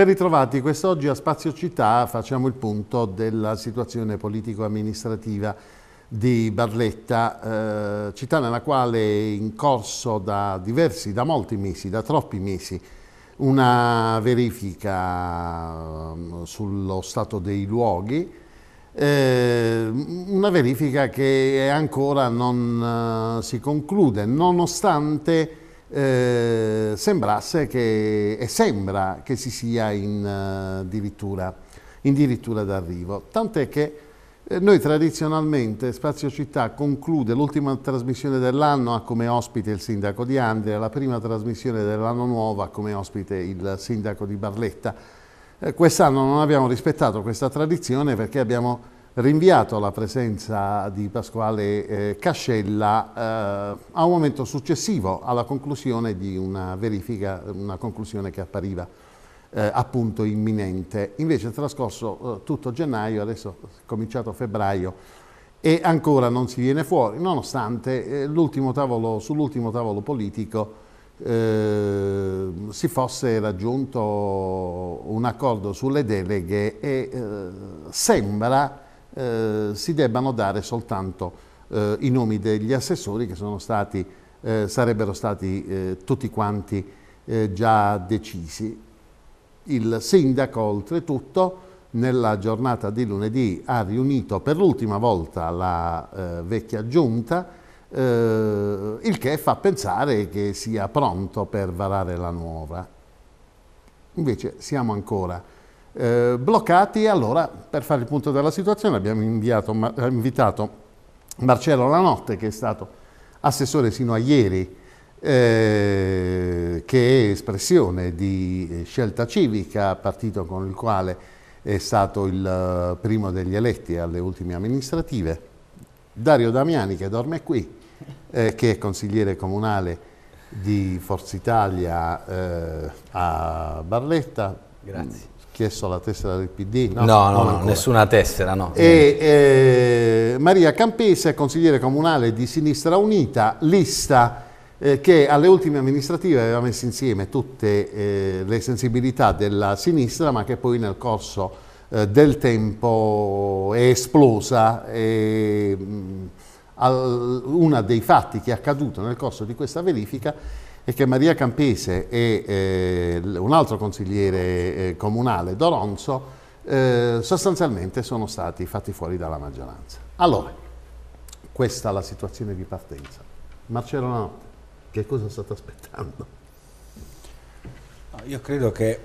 Ben ritrovati, quest'oggi a Spazio Città facciamo il punto della situazione politico-amministrativa di Barletta, eh, città nella quale è in corso da diversi, da molti mesi, da troppi mesi, una verifica mm, sullo stato dei luoghi, eh, una verifica che ancora non eh, si conclude, nonostante eh, sembrasse che, e sembra che si sia in, eh, addirittura, in dirittura d'arrivo. Tant'è che eh, noi tradizionalmente Spazio Città conclude l'ultima trasmissione dell'anno ha come ospite il sindaco di Andria, la prima trasmissione dell'anno nuovo ha come ospite il sindaco di Barletta. Eh, Quest'anno non abbiamo rispettato questa tradizione perché abbiamo rinviato la presenza di Pasquale eh, Cascella eh, a un momento successivo alla conclusione di una verifica, una conclusione che appariva eh, appunto imminente. Invece è trascorso eh, tutto gennaio, adesso è cominciato febbraio e ancora non si viene fuori, nonostante eh, sull'ultimo tavolo politico eh, si fosse raggiunto un accordo sulle deleghe e eh, sembra eh, si debbano dare soltanto eh, i nomi degli assessori che stati, eh, sarebbero stati eh, tutti quanti eh, già decisi. Il sindaco oltretutto nella giornata di lunedì ha riunito per l'ultima volta la eh, vecchia giunta il che fa pensare che sia pronto per varare la nuova. Invece siamo ancora eh, bloccati. Allora, per fare il punto della situazione, abbiamo inviato, ma, eh, invitato Marcello Lanotte, che è stato assessore sino a ieri, eh, che è espressione di eh, scelta civica, partito con il quale è stato il eh, primo degli eletti alle ultime amministrative. Dario Damiani, che dorme qui, eh, che è consigliere comunale di Forza Italia eh, a Barletta. Grazie chiesto la tessera del PD. No, no, no, no nessuna tessera, no. E, eh, Maria Campese, consigliere comunale di Sinistra Unita, lista eh, che alle ultime amministrative aveva messo insieme tutte eh, le sensibilità della sinistra, ma che poi nel corso eh, del tempo è esplosa. E, mh, mm, uno dei fatti che è accaduto nel corso di questa verifica è che Maria Campese e eh, un altro consigliere eh, comunale, Doronzo, eh, sostanzialmente sono stati fatti fuori dalla maggioranza. Allora, questa è la situazione di partenza. Marcello Notte, che cosa state aspettando? Io credo che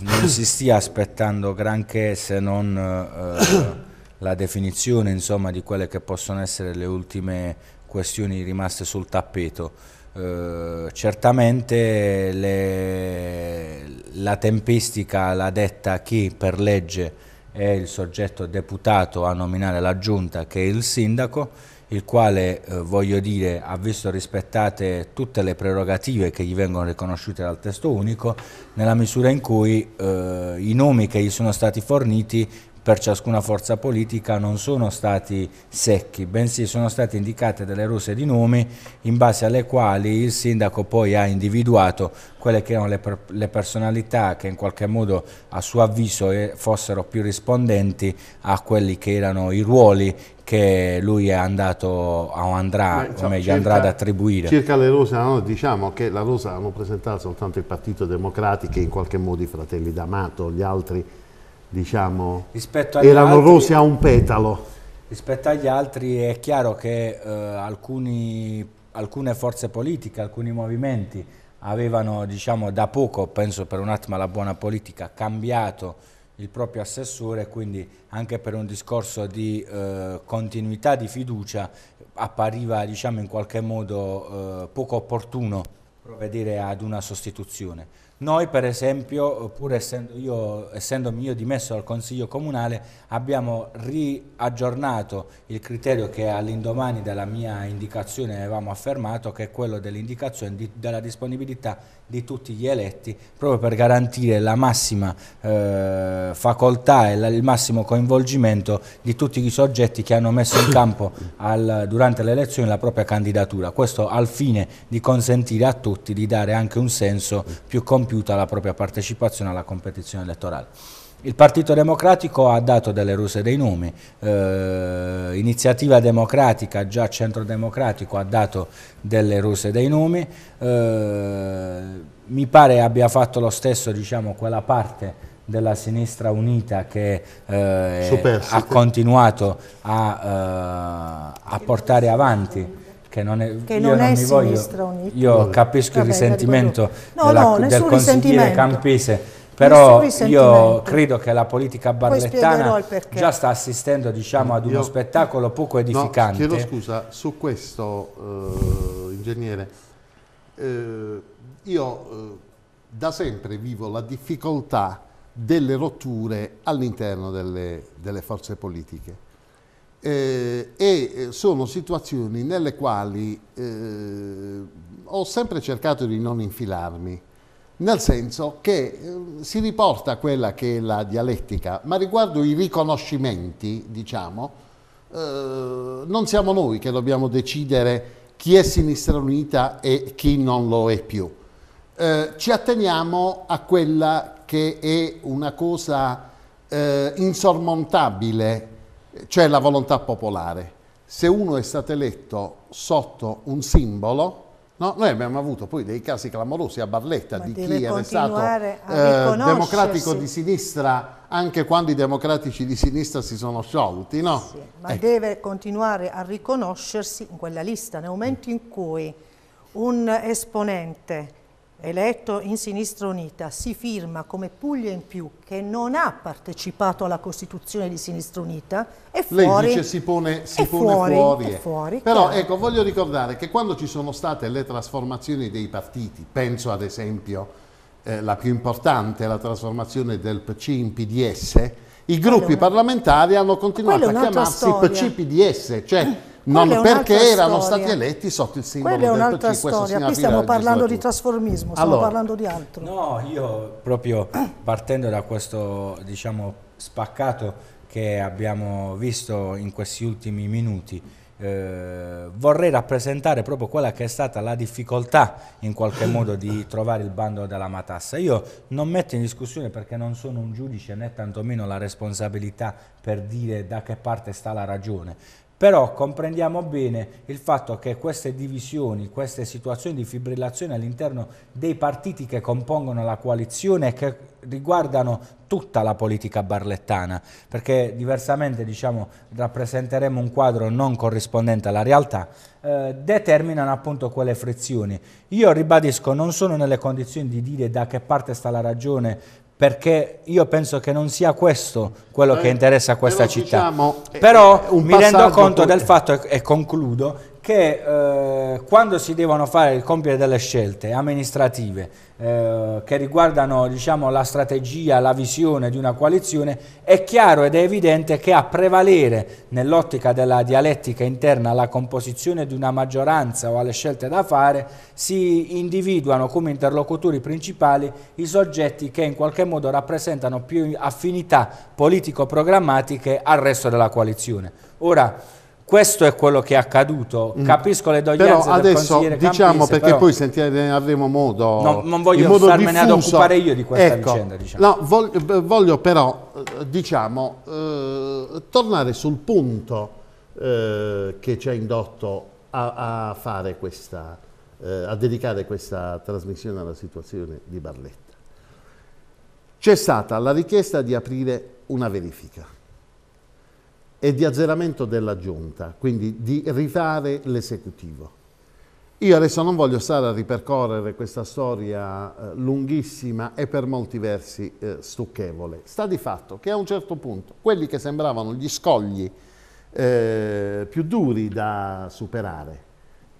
non si stia aspettando granché se non eh, la definizione insomma, di quelle che possono essere le ultime questioni rimaste sul tappeto. Eh, certamente le, la tempistica l'ha detta chi per legge è il soggetto deputato a nominare la giunta che è il sindaco, il quale eh, voglio dire ha visto rispettate tutte le prerogative che gli vengono riconosciute dal testo unico nella misura in cui eh, i nomi che gli sono stati forniti per ciascuna forza politica non sono stati secchi, bensì sono state indicate delle rose di nomi in base alle quali il sindaco poi ha individuato quelle che erano le, per le personalità che in qualche modo a suo avviso eh, fossero più rispondenti a quelli che erano i ruoli che lui è andato o andrà, Ma, cioè, meglio, circa, andrà ad attribuire. Circa le rose, no, diciamo che la rosa hanno presentato soltanto il Partito Democratico e in qualche modo i fratelli d'Amato, gli altri diciamo, erano altri, rose a un petalo. Rispetto agli altri è chiaro che eh, alcuni, alcune forze politiche, alcuni movimenti avevano diciamo, da poco, penso per un attimo alla buona politica, cambiato il proprio assessore, quindi anche per un discorso di eh, continuità di fiducia appariva diciamo, in qualche modo eh, poco opportuno provvedere ad una sostituzione. Noi per esempio, pur essendo io, essendomi io dimesso dal Consiglio Comunale, abbiamo riaggiornato il criterio che all'indomani della mia indicazione avevamo affermato, che è quello dell'indicazione di, della disponibilità di tutti gli eletti, proprio per garantire la massima eh, facoltà e la, il massimo coinvolgimento di tutti i soggetti che hanno messo in campo al, durante le elezioni la propria candidatura. Questo al fine di consentire a tutti di dare anche un senso più completo compiuta la propria partecipazione alla competizione elettorale. Il Partito Democratico ha dato delle ruse dei nomi, eh, Iniziativa Democratica, già Centro Democratico, ha dato delle ruse dei nomi, eh, mi pare abbia fatto lo stesso diciamo, quella parte della sinistra unita che eh, ha continuato a, eh, a portare avanti che non è, che non è sinistra voglio, Io capisco Vabbè, il risentimento no, della, no, del consigliere Campese però io credo che la politica barlettana già sta assistendo diciamo, ad uno io, spettacolo poco edificante. No, chiedo scusa, su questo eh, ingegnere, eh, io eh, da sempre vivo la difficoltà delle rotture all'interno delle, delle forze politiche eh, e eh, sono situazioni nelle quali eh, ho sempre cercato di non infilarmi, nel senso che eh, si riporta quella che è la dialettica, ma riguardo i riconoscimenti, diciamo, eh, non siamo noi che dobbiamo decidere chi è Sinistra Unita e chi non lo è più. Eh, ci atteniamo a quella che è una cosa insormontabile cioè la volontà popolare. Se uno è stato eletto sotto un simbolo, no? noi abbiamo avuto poi dei casi clamorosi a Barletta Ma di chi è stato eh, democratico di sinistra anche quando i democratici di sinistra si sono sciolti, no? Sì, ma ecco. deve continuare a riconoscersi in quella lista, nel momento in cui un esponente eletto in Sinistra Unita, si firma come Puglia in più che non ha partecipato alla Costituzione di Sinistra Unita, è fuori. Lei dice si pone, si pone fuori. fuori, è. fuori Però chiaro. ecco, voglio ricordare che quando ci sono state le trasformazioni dei partiti, penso ad esempio eh, la più importante, la trasformazione del PC in PDS, i gruppi una... parlamentari hanno continuato a chiamarsi storia. PC PDS, cioè Non perché erano storia. stati eletti sotto il simbolo Quella è un'altra storia, qui stiamo parlando di trasformismo, stiamo allora, parlando di altro. No, io proprio partendo da questo diciamo, spaccato che abbiamo visto in questi ultimi minuti, eh, vorrei rappresentare proprio quella che è stata la difficoltà in qualche modo di trovare il bando della matassa. Io non metto in discussione perché non sono un giudice né tantomeno la responsabilità per dire da che parte sta la ragione, però comprendiamo bene il fatto che queste divisioni, queste situazioni di fibrillazione all'interno dei partiti che compongono la coalizione e che riguardano tutta la politica barlettana, perché diversamente diciamo, rappresenteremo un quadro non corrispondente alla realtà, eh, determinano appunto quelle frizioni. Io ribadisco, non sono nelle condizioni di dire da che parte sta la ragione perché io penso che non sia questo quello che eh, interessa a questa eh, città. Diciamo, Però eh, mi rendo conto poi... del fatto, e concludo, che eh, quando si devono fare, compiere delle scelte amministrative eh, che riguardano diciamo, la strategia, la visione di una coalizione, è chiaro ed è evidente che a prevalere nell'ottica della dialettica interna alla composizione di una maggioranza o alle scelte da fare, si individuano come interlocutori principali i soggetti che in qualche modo rappresentano più affinità politico-programmatiche al resto della coalizione. Ora, questo è quello che è accaduto. Mm. Capisco le doglianze però adesso, diciamo perché però... poi sentiremo, avremo modo. No, non voglio modo starmene diffuso. ad occupare io di questa ecco, vicenda. Diciamo. No, voglio, eh, voglio, però, eh, diciamo, eh, tornare sul punto eh, che ci ha indotto a, a fare questa, eh, a dedicare questa trasmissione alla situazione di Barletta. C'è stata la richiesta di aprire una verifica e di azzeramento della giunta, quindi di rifare l'esecutivo. Io adesso non voglio stare a ripercorrere questa storia eh, lunghissima e per molti versi eh, stucchevole. Sta di fatto che a un certo punto quelli che sembravano gli scogli eh, più duri da superare,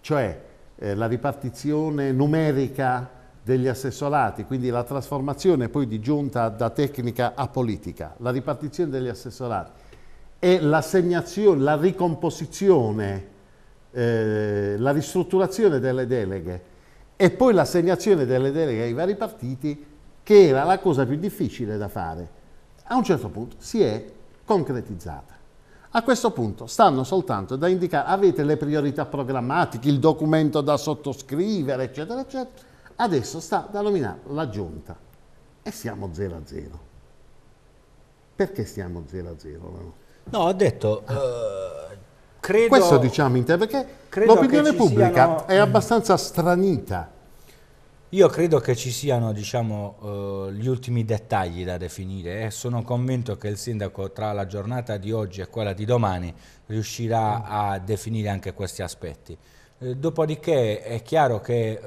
cioè eh, la ripartizione numerica degli assessorati, quindi la trasformazione poi di giunta da tecnica a politica, la ripartizione degli assessorati, è l'assegnazione, la ricomposizione, eh, la ristrutturazione delle deleghe e poi l'assegnazione delle deleghe ai vari partiti che era la cosa più difficile da fare. A un certo punto si è concretizzata. A questo punto stanno soltanto da indicare, avete le priorità programmatiche, il documento da sottoscrivere, eccetera, eccetera. Adesso sta da nominare la giunta e siamo 0 a 0. Perché stiamo 0 a 0? No, ho detto... Uh, credo, Questo diciamo in te, perché l'opinione pubblica siano... è mm. abbastanza stranita. Io credo che ci siano diciamo, uh, gli ultimi dettagli da definire e eh. sono convinto che il sindaco tra la giornata di oggi e quella di domani riuscirà mm. a definire anche questi aspetti. Eh, dopodiché è chiaro che eh,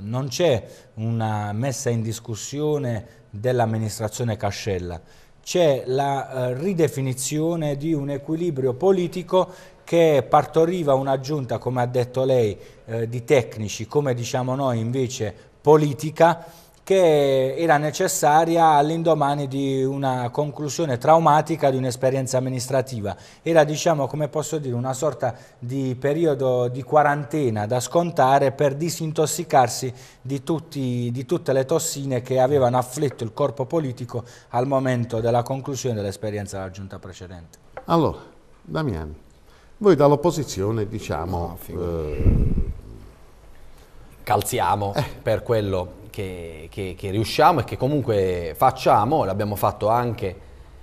non c'è una messa in discussione dell'amministrazione Cascella c'è la eh, ridefinizione di un equilibrio politico che partoriva un'aggiunta, come ha detto lei, eh, di tecnici, come diciamo noi invece politica, che era necessaria all'indomani di una conclusione traumatica di un'esperienza amministrativa. Era, diciamo, come posso dire, una sorta di periodo di quarantena da scontare per disintossicarsi di, tutti, di tutte le tossine che avevano affletto il corpo politico al momento della conclusione dell'esperienza della giunta precedente. Allora, Damiani, voi dall'opposizione, diciamo... No, eh... Calziamo eh. per quello che, che, che riusciamo e che comunque facciamo, l'abbiamo fatto anche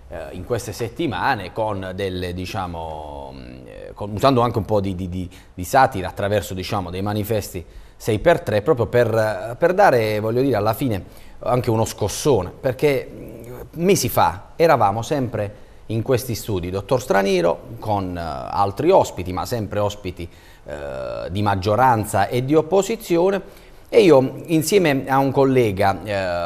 eh, in queste settimane con delle, diciamo, mm, con, usando anche un po' di, di, di, di satira attraverso diciamo, dei manifesti 6x3 proprio per, per, dare, voglio dire, alla fine anche uno scossone, perché mm, mesi fa eravamo sempre in questi studi, dottor Straniero, con eh, altri ospiti, ma sempre ospiti eh, di maggioranza e di opposizione, e io, insieme a un collega,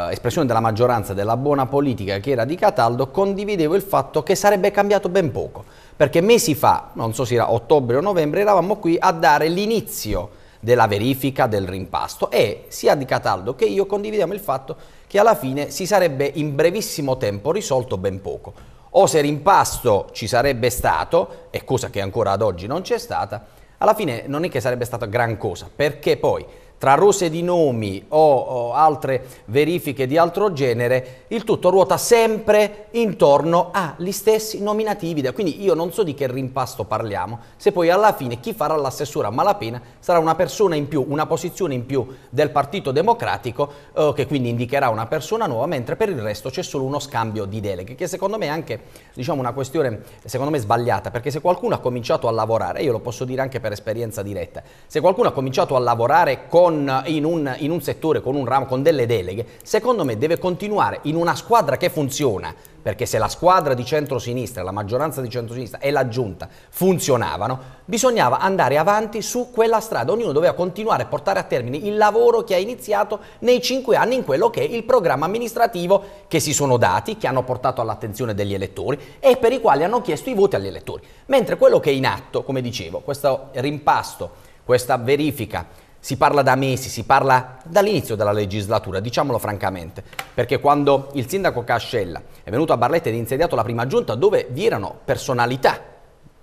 eh, espressione della maggioranza della buona politica che era di Cataldo, condividevo il fatto che sarebbe cambiato ben poco. Perché mesi fa, non so se era ottobre o novembre, eravamo qui a dare l'inizio della verifica del rimpasto e sia di Cataldo che io condividiamo il fatto che alla fine si sarebbe in brevissimo tempo risolto ben poco. O se rimpasto ci sarebbe stato, e cosa che ancora ad oggi non c'è stata, alla fine non è che sarebbe stata gran cosa, perché poi tra rose di nomi o, o altre verifiche di altro genere, il tutto ruota sempre intorno agli stessi nominativi. Quindi io non so di che rimpasto parliamo, se poi alla fine chi farà l'assessura a malapena sarà una persona in più, una posizione in più del Partito Democratico, eh, che quindi indicherà una persona nuova, mentre per il resto c'è solo uno scambio di deleghe, che secondo me è anche diciamo, una questione secondo me sbagliata, perché se qualcuno ha cominciato a lavorare, io lo posso dire anche per esperienza diretta, se qualcuno ha cominciato a lavorare con con, in, un, in un settore, con un ramo, con delle deleghe, secondo me deve continuare in una squadra che funziona, perché se la squadra di centrosinistra, la maggioranza di centrosinistra e la giunta funzionavano, bisognava andare avanti su quella strada, ognuno doveva continuare a portare a termine il lavoro che ha iniziato nei cinque anni in quello che è il programma amministrativo che si sono dati, che hanno portato all'attenzione degli elettori e per i quali hanno chiesto i voti agli elettori. Mentre quello che è in atto, come dicevo, questo rimpasto, questa verifica, si parla da mesi, si parla dall'inizio della legislatura, diciamolo francamente, perché quando il sindaco Cascella è venuto a Barletta ed ha insediato la prima giunta dove vi erano personalità,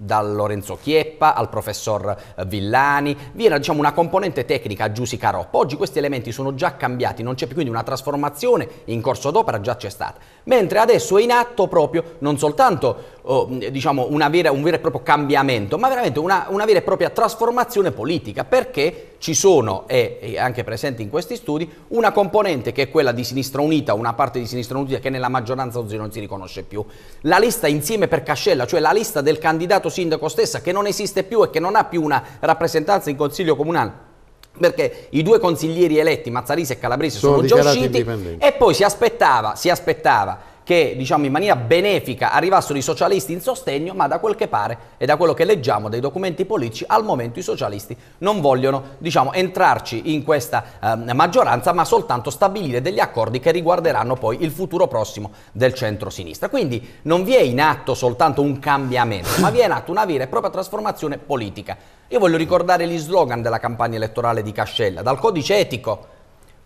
da Lorenzo Chieppa al professor Villani, vi era diciamo, una componente tecnica a Giussi Caroppo, oggi questi elementi sono già cambiati, non c'è più quindi una trasformazione in corso d'opera, già c'è stata mentre adesso è in atto proprio non soltanto oh, diciamo, vera, un vero e proprio cambiamento, ma veramente una, una, vera e propria trasformazione politica, perché ci sono, e, e anche presenti in questi studi, una componente che è quella di Sinistra Unita, una parte di Sinistra Unita che nella maggioranza oggi non si riconosce più, la lista insieme per Cascella, cioè la lista del candidato sindaco stessa che non esiste più e che non ha più una rappresentanza in consiglio comunale perché i due consiglieri eletti, Mazzarisi e Calabrese, sono, sono già usciti e poi si aspettava, si aspettava che diciamo in maniera benefica arrivassero i socialisti in sostegno, ma da quel che pare e da quello che leggiamo dei documenti politici, al momento i socialisti non vogliono diciamo, entrarci in questa eh, maggioranza, ma soltanto stabilire degli accordi che riguarderanno poi il futuro prossimo del centro-sinistra. Quindi non vi è in atto soltanto un cambiamento, ma vi è in atto una vera e propria trasformazione politica. Io voglio ricordare gli slogan della campagna elettorale di Cascella, dal codice etico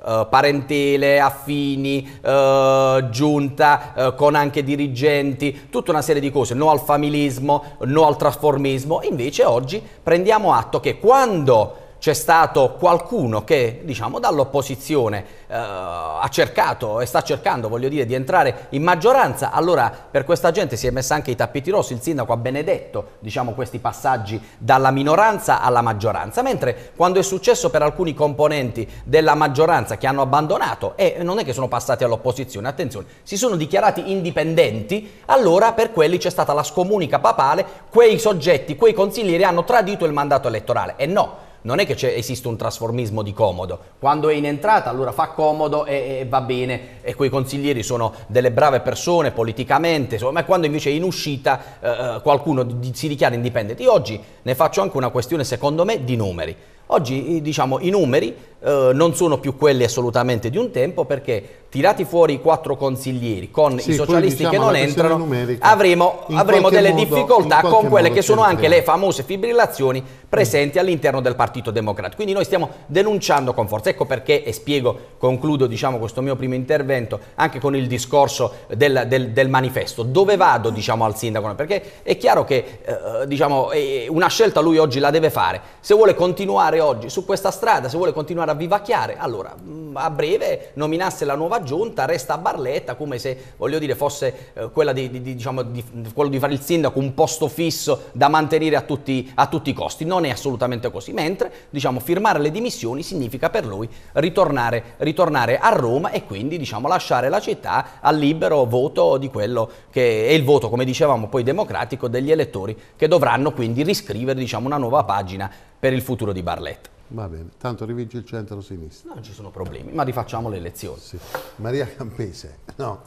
eh, parentele, affini, uh, giunta, uh, con anche dirigenti, tutta una serie di cose, no al familismo, no al trasformismo. Invece oggi prendiamo atto che quando c'è stato qualcuno che diciamo, dall'opposizione eh, ha cercato e sta cercando voglio dire, di entrare in maggioranza, allora per questa gente si è messa anche i tappeti rossi, il sindaco ha benedetto diciamo, questi passaggi dalla minoranza alla maggioranza, mentre quando è successo per alcuni componenti della maggioranza che hanno abbandonato e non è che sono passati all'opposizione, attenzione, si sono dichiarati indipendenti, allora per quelli c'è stata la scomunica papale, quei soggetti, quei consiglieri hanno tradito il mandato elettorale e no, non è che esiste un trasformismo di comodo. Quando è in entrata allora fa comodo e, e va bene e quei consiglieri sono delle brave persone politicamente, ma quando invece è in uscita eh, eh qualcuno di, si dichiara indipendente. Io oggi ne faccio anche una questione secondo me di numeri. Oggi diciamo, i numeri eh, non sono più quelli assolutamente di un tempo perché tirati fuori i quattro consiglieri con sì, i socialisti diciamo, che non entrano, numerica, avremo, avremo delle modo, difficoltà con quelle che sono anche le famose fibrillazioni presenti mm. all'interno del Partito Democratico. Quindi noi stiamo denunciando con forza. Ecco perché, e spiego, concludo diciamo, questo mio primo intervento anche con il discorso del, del, del manifesto. Dove vado diciamo, al sindaco? Perché è chiaro che eh, diciamo, una scelta lui oggi la deve fare. Se vuole continuare oggi su questa strada, se vuole continuare a vivacchiare, allora mm, a breve nominasse la nuova giunta resta a Barletta come se voglio dire fosse eh, quella di, di, di, diciamo, di, quello di fare il sindaco un posto fisso da mantenere a tutti, a tutti, i costi. Non è assolutamente così, mentre diciamo, firmare le dimissioni significa per lui ritornare, ritornare a Roma e quindi diciamo, lasciare la città al libero voto di quello che è il voto, come dicevamo poi democratico, degli elettori che dovranno quindi riscrivere diciamo, una nuova pagina per il futuro di Barletta. Va bene, tanto rivince il centro-sinistra. Non ci sono problemi, ma rifacciamo le elezioni. Sì. Maria Campese, no,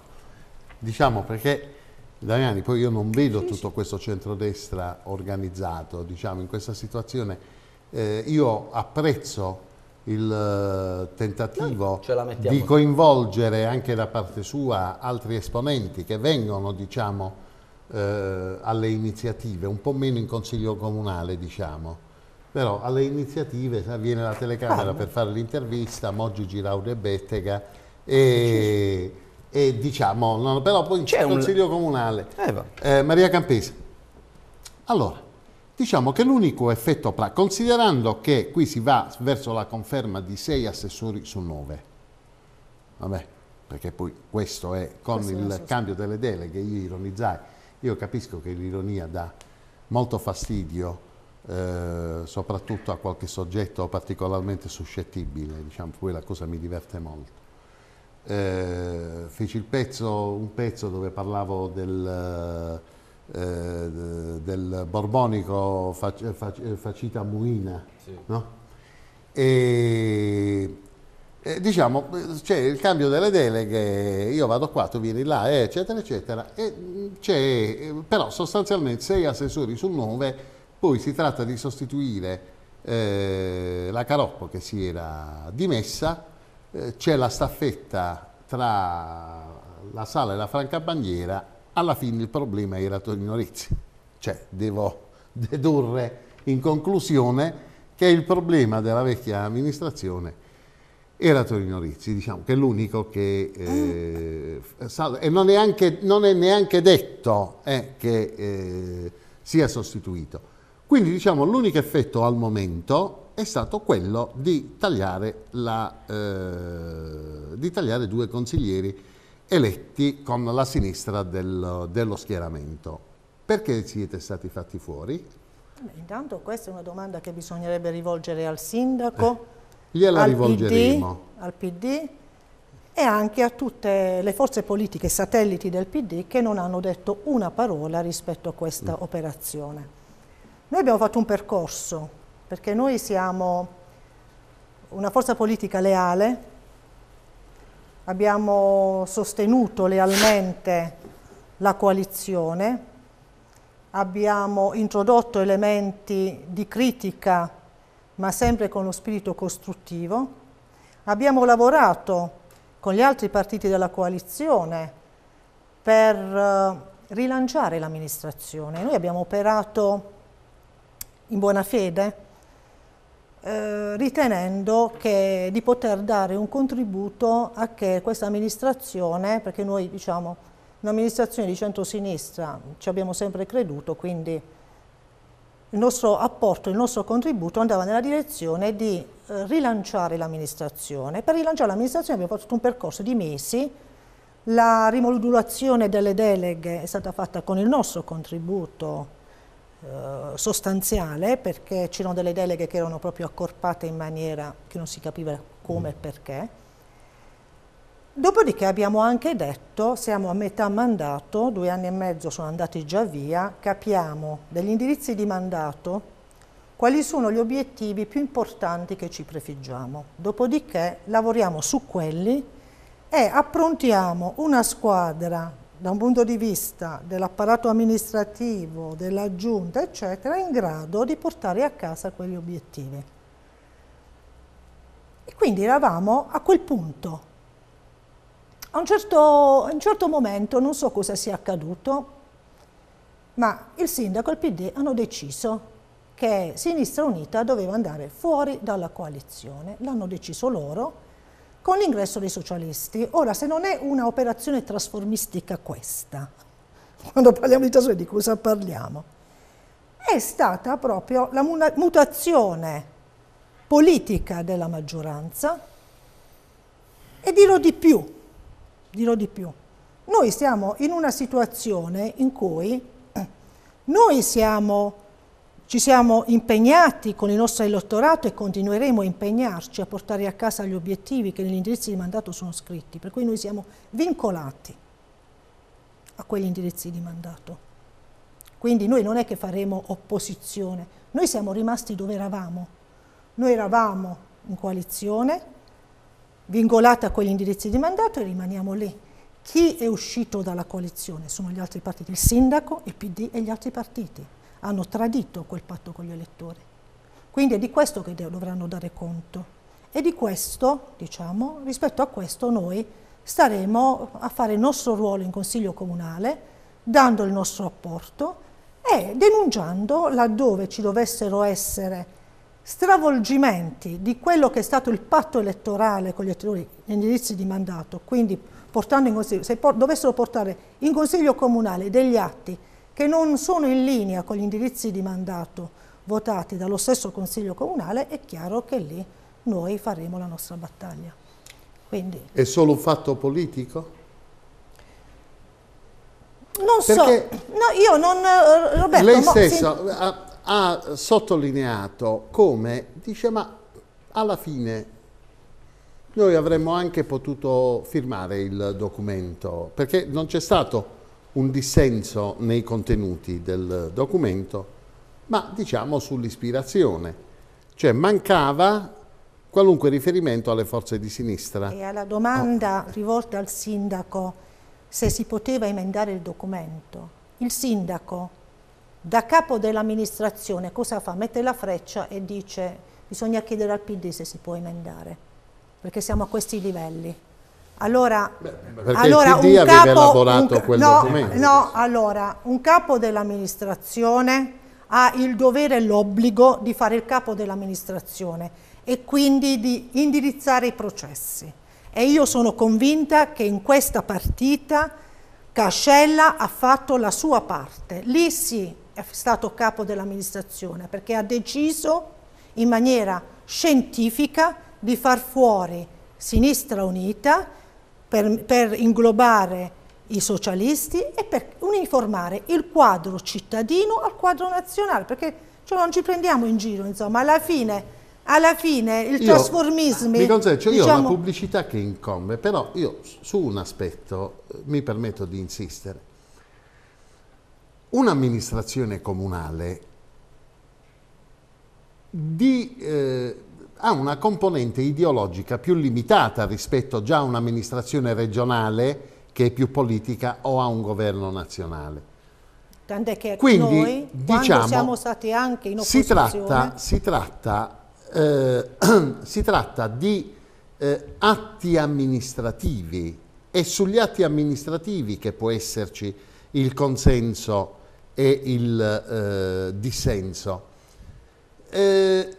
diciamo perché Damiani, poi io non vedo sì, tutto sì. questo centrodestra organizzato, diciamo, in questa situazione. Eh, io apprezzo il eh, tentativo di coinvolgere anche da parte sua altri esponenti che vengono, diciamo, eh, alle iniziative, un po' meno in consiglio comunale, diciamo però alle iniziative viene la telecamera ah, per fare l'intervista, Moggi Giraudo e Bettega e, e diciamo, no, però poi c'è un consiglio comunale. Eh, eh, Maria Campesi, allora, diciamo che l'unico effetto, pra, considerando che qui si va verso la conferma di sei assessori su nove, vabbè, perché poi questo è con questo il cambio delle deleghe, io ironizzai, io capisco che l'ironia dà molto fastidio eh, soprattutto a qualche soggetto particolarmente suscettibile, diciamo, quella cosa mi diverte molto. Eh, feci pezzo, un pezzo dove parlavo del, eh, del borbonico fac, fac, Facita Muina, sì. no? e, e, diciamo c'è il cambio delle deleghe, io vado qua, tu vieni là, eccetera, eccetera, e mm, c'è, però sostanzialmente sei assessori su nove, poi si tratta di sostituire eh, la Caroppo che si era dimessa, eh, c'è la staffetta tra la Sala e la franca bandiera, alla fine il problema era Torino Rizzi. Cioè, devo dedurre in conclusione che il problema della vecchia amministrazione era Torino Rizzi, diciamo che è l'unico che... Eh, mm. e non è, anche, non è, neanche detto eh, che eh, sia sostituito. Quindi diciamo l'unico effetto al momento è stato quello di tagliare, la, eh, di tagliare due consiglieri eletti con la sinistra del, dello schieramento. Perché siete stati fatti fuori? Beh, intanto questa è una domanda che bisognerebbe rivolgere al sindaco, eh, gliela al rivolgeremo. PD, al PD e anche a tutte le forze politiche satelliti del PD che non hanno detto una parola rispetto a questa mm. operazione. Noi abbiamo fatto un percorso, perché noi siamo una forza politica leale, abbiamo sostenuto lealmente la coalizione, abbiamo introdotto elementi di critica, ma sempre con lo spirito costruttivo, abbiamo lavorato con gli altri partiti della coalizione per eh, rilanciare l'amministrazione. Noi abbiamo operato in buona fede, eh, ritenendo che, di poter dare un contributo a che questa amministrazione, perché noi diciamo un'amministrazione di centrosinistra ci abbiamo sempre creduto, quindi il nostro apporto, il nostro contributo andava nella direzione di eh, rilanciare l'amministrazione. Per rilanciare l'amministrazione abbiamo fatto un percorso di mesi, la rimodulazione delle deleghe è stata fatta con il nostro contributo eh, sostanziale perché c'erano delle deleghe che erano proprio accorpate in maniera che non si capiva come e mm. perché. Dopodiché abbiamo anche detto, siamo a metà mandato, due anni e mezzo sono andati già via, capiamo dagli indirizzi di mandato quali sono gli obiettivi più importanti che ci prefiggiamo. Dopodiché lavoriamo su quelli e approntiamo una squadra da un punto di vista dell'apparato amministrativo, della giunta, eccetera, in grado di portare a casa quegli obiettivi. E quindi eravamo a quel punto. A un certo, un certo momento, non so cosa sia accaduto, ma il sindaco e il PD hanno deciso che Sinistra Unita doveva andare fuori dalla coalizione, l'hanno deciso loro, con l'ingresso dei socialisti. Ora, se non è un'operazione trasformistica questa, quando parliamo di trasformismo, di cosa parliamo? È stata proprio la mutazione politica della maggioranza e dirò di più, dirò di più. Noi siamo in una situazione in cui noi siamo ci siamo impegnati con il nostro elettorato e continueremo a impegnarci a portare a casa gli obiettivi che negli indirizzi di mandato sono scritti, per cui noi siamo vincolati a quegli indirizzi di mandato. Quindi noi non è che faremo opposizione, noi siamo rimasti dove eravamo. Noi eravamo in coalizione, vincolati a quegli indirizzi di mandato e rimaniamo lì. Chi è uscito dalla coalizione? Sono gli altri partiti, il sindaco, il PD e gli altri partiti hanno tradito quel patto con gli elettori. Quindi è di questo che dovranno dare conto. E di questo, diciamo, rispetto a questo noi staremo a fare il nostro ruolo in Consiglio Comunale, dando il nostro apporto e denunciando laddove ci dovessero essere stravolgimenti di quello che è stato il patto elettorale con gli elettori negli inizi di mandato, quindi portando in consiglio, se por dovessero portare in Consiglio Comunale degli atti che non sono in linea con gli indirizzi di mandato votati dallo stesso Consiglio Comunale, è chiaro che lì noi faremo la nostra battaglia. Quindi, è solo un fatto politico? Non Perché so, no, io non... Eh, Roberto, lei stessa si... ha, ha sottolineato come, dice, ma alla fine noi avremmo anche potuto firmare il documento, perché non c'è stato un dissenso nei contenuti del documento, ma diciamo sull'ispirazione. Cioè mancava qualunque riferimento alle forze di sinistra. E alla domanda oh. rivolta al sindaco se si poteva emendare il documento, il sindaco da capo dell'amministrazione cosa fa? Mette la freccia e dice bisogna chiedere al PD se si può emendare, perché siamo a questi livelli. Allora, Beh, perché allora il PD un aveva capo, elaborato un, quel no, documento. No, allora, un capo dell'amministrazione ha il dovere e l'obbligo di fare il capo dell'amministrazione e quindi di indirizzare i processi. E io sono convinta che in questa partita Cascella ha fatto la sua parte. Lì sì è stato capo dell'amministrazione perché ha deciso in maniera scientifica di far fuori Sinistra Unita per, per inglobare i socialisti e per uniformare il quadro cittadino al quadro nazionale, perché cioè, non ci prendiamo in giro, insomma, alla fine alla fine il trasformismo... Mi concedo, diciamo, io ho la diciamo pubblicità che incombe, però io su un aspetto eh, mi permetto di insistere. Un'amministrazione comunale di eh, ha una componente ideologica più limitata rispetto già a un'amministrazione regionale che è più politica o a un governo nazionale. Tant'è che Quindi, noi, diciamo, siamo stati anche in opposizione... Si tratta, si tratta, eh, si tratta di eh, atti amministrativi e sugli atti amministrativi che può esserci il consenso e il eh, dissenso. Eh,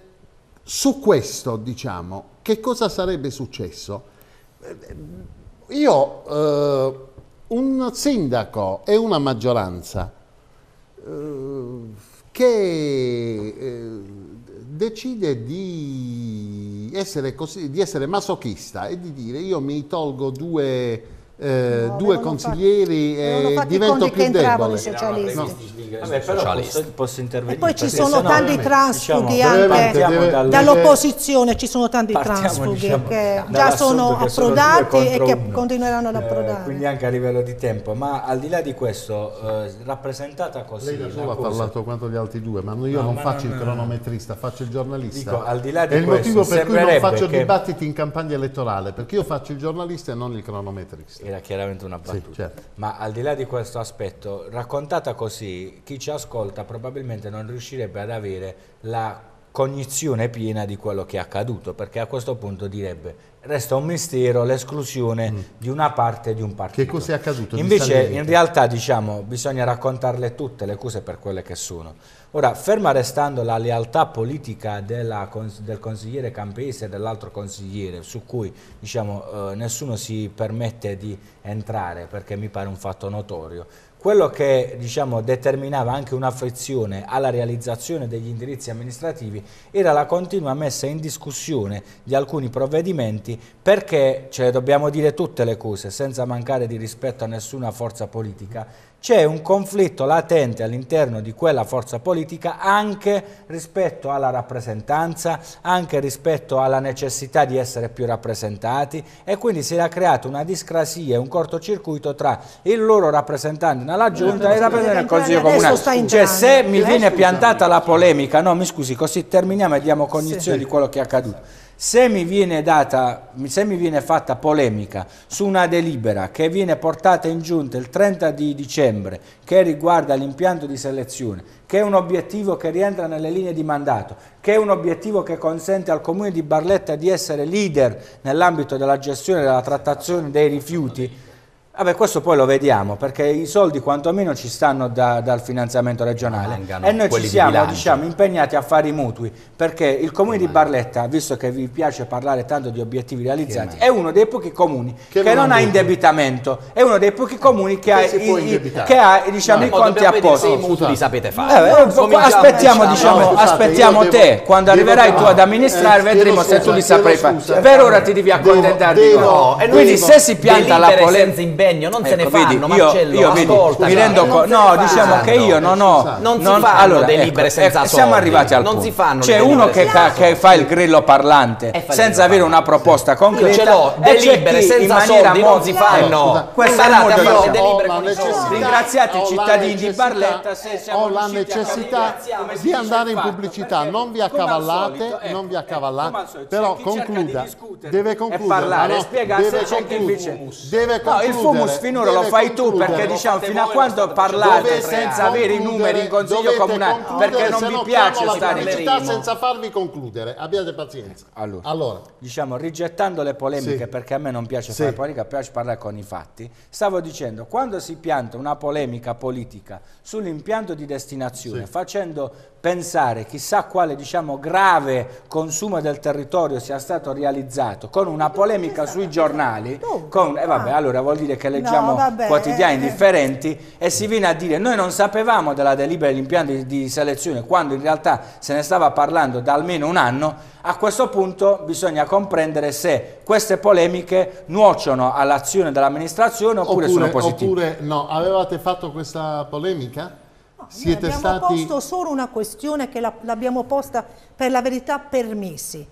su questo, diciamo, che cosa sarebbe successo? Io, eh, un sindaco e una maggioranza eh, che eh, decide di essere, così, di essere masochista e di dire io mi tolgo due eh, no, due consiglieri e eh, divento più debole. No. Vabbè, però posso, posso E poi ci sono tanti no, transfughi diciamo, anche diciamo dall'opposizione, ci sono tanti transfughi diciamo, che già sono approdati sono e che uno. continueranno ad eh, approdare. Eh, quindi anche a livello di tempo, ma al di là di questo, eh, rappresentata così. Lei da solo ha parlato quanto gli altri due, ma io non ma faccio il cronometrista, faccio il giornalista. Dico, al di là di è questo, il motivo per cui non faccio dibattiti in campagna elettorale, perché io faccio il giornalista e non il cronometrista. Era chiaramente una battuta. Sì, certo. Ma al di là di questo aspetto, raccontata così, chi ci ascolta probabilmente non riuscirebbe ad avere la cognizione piena di quello che è accaduto, perché a questo punto direbbe resta un mistero l'esclusione mm. di una parte di un partito. Che cos'è accaduto? Invece in realtà diciamo bisogna raccontarle tutte le cose per quelle che sono. Ora, ferma restando la lealtà politica della, del consigliere Campese e dell'altro consigliere, su cui diciamo, eh, nessuno si permette di entrare perché mi pare un fatto notorio, quello che diciamo, determinava anche una frizione alla realizzazione degli indirizzi amministrativi era la continua messa in discussione di alcuni provvedimenti perché, ce cioè, dobbiamo dire tutte le cose, senza mancare di rispetto a nessuna forza politica, c'è un conflitto latente all'interno di quella forza politica anche rispetto alla rappresentanza, anche rispetto alla necessità di essere più rappresentati e quindi si è creata una discrasia, un cortocircuito tra il loro rappresentante nella giunta e il rappresentante del Consiglio Comunale. Cioè se mi eh, viene piantata la polemica, no mi scusi, così terminiamo e diamo cognizione sì. di quello che è accaduto. Se mi viene, data, se mi viene fatta polemica su una delibera che viene portata in giunta il 30 di dicembre che riguarda l'impianto di selezione, che è un obiettivo che rientra nelle linee di mandato, che è un obiettivo che consente al Comune di Barletta di essere leader nell'ambito della gestione e della trattazione dei rifiuti, Vabbè, questo poi lo vediamo, perché i soldi quantomeno ci stanno da, dal finanziamento regionale Mangano, e noi ci siamo di diciamo, impegnati a fare i mutui, perché il comune di Barletta, visto che vi piace parlare tanto di obiettivi realizzati, è uno dei pochi comuni che, che non, ha indebitamento, è uno dei pochi comuni che, che ha i, i, che ha, diciamo, no, i conti a posto. I mutui li sapete fare. Eh, eh, aspettiamo, diciamo, no, diciamo, esatto, aspettiamo te, devo, quando devo, arriverai devo, tu ad amministrare eh, vedremo se tu li saprai fare. Per ora ti devi accontentare di no. Quindi se si pianta la polenta in bene millennio, non ecco, se ne fanno, vedi, Marcello, io, io mi rendo co- No, diciamo che io non ho... Non, non si fanno allora, delibere ecco, senza ecco, soldi. Siamo arrivati al non punto. C'è uno che, ca- che, fa il grillo parlante senza avere una proposta sì. concreta. Io ce l'ho, delibere senza soldi non si fanno. Ecco, questa è la modo delibere Ringraziate i cittadini di Barletta se siamo la necessità di andare in pubblicità, non vi accavallate, non vi ecco, accavallate, però concluda, deve concludere, parlare, no, spiegare deve, conclu- deve concludere, no, il fumo Primus finora lo fai tu perché diciamo fino a quando parlate senza avere i numeri in consiglio comunale perché non vi piace stare in primo. senza farvi concludere, abbiate pazienza. Allora, allora. diciamo rigettando le polemiche sì. perché a me non piace sì. fare polemica, piace parlare con i fatti. Stavo dicendo, quando si pianta una polemica politica sull'impianto di destinazione sì. facendo pensare chissà quale diciamo, grave consumo del territorio sia stato realizzato con una polemica sui giornali, con, eh vabbè, ah. allora vuol dire che leggiamo no, vabbè, quotidiani eh, differenti e si viene a dire noi non sapevamo della delibera dell'impianto di, di selezione quando in realtà se ne stava parlando da almeno un anno, a questo punto bisogna comprendere se queste polemiche nuociono all'azione dell'amministrazione oppure, oppure sono positive. Oppure no, avevate fatto questa polemica? Siete abbiamo stati... posto solo una questione che l'abbiamo posta per la verità per mesi,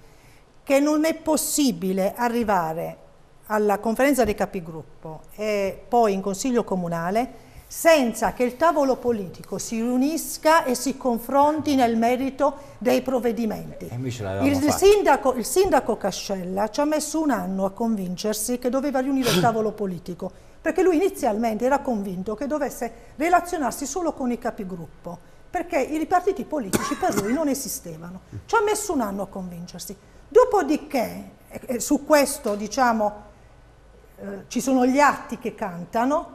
che non è possibile arrivare alla conferenza dei capigruppo e poi in consiglio comunale senza che il tavolo politico si riunisca e si confronti nel merito dei provvedimenti. Eh, il sindaco, il sindaco Cascella ci ha messo un anno a convincersi che doveva riunire il tavolo politico perché lui inizialmente era convinto che dovesse relazionarsi solo con i capigruppo, perché i partiti politici per lui non esistevano. Ci ha messo un anno a convincersi. Dopodiché, su questo diciamo, eh, ci sono gli atti che cantano,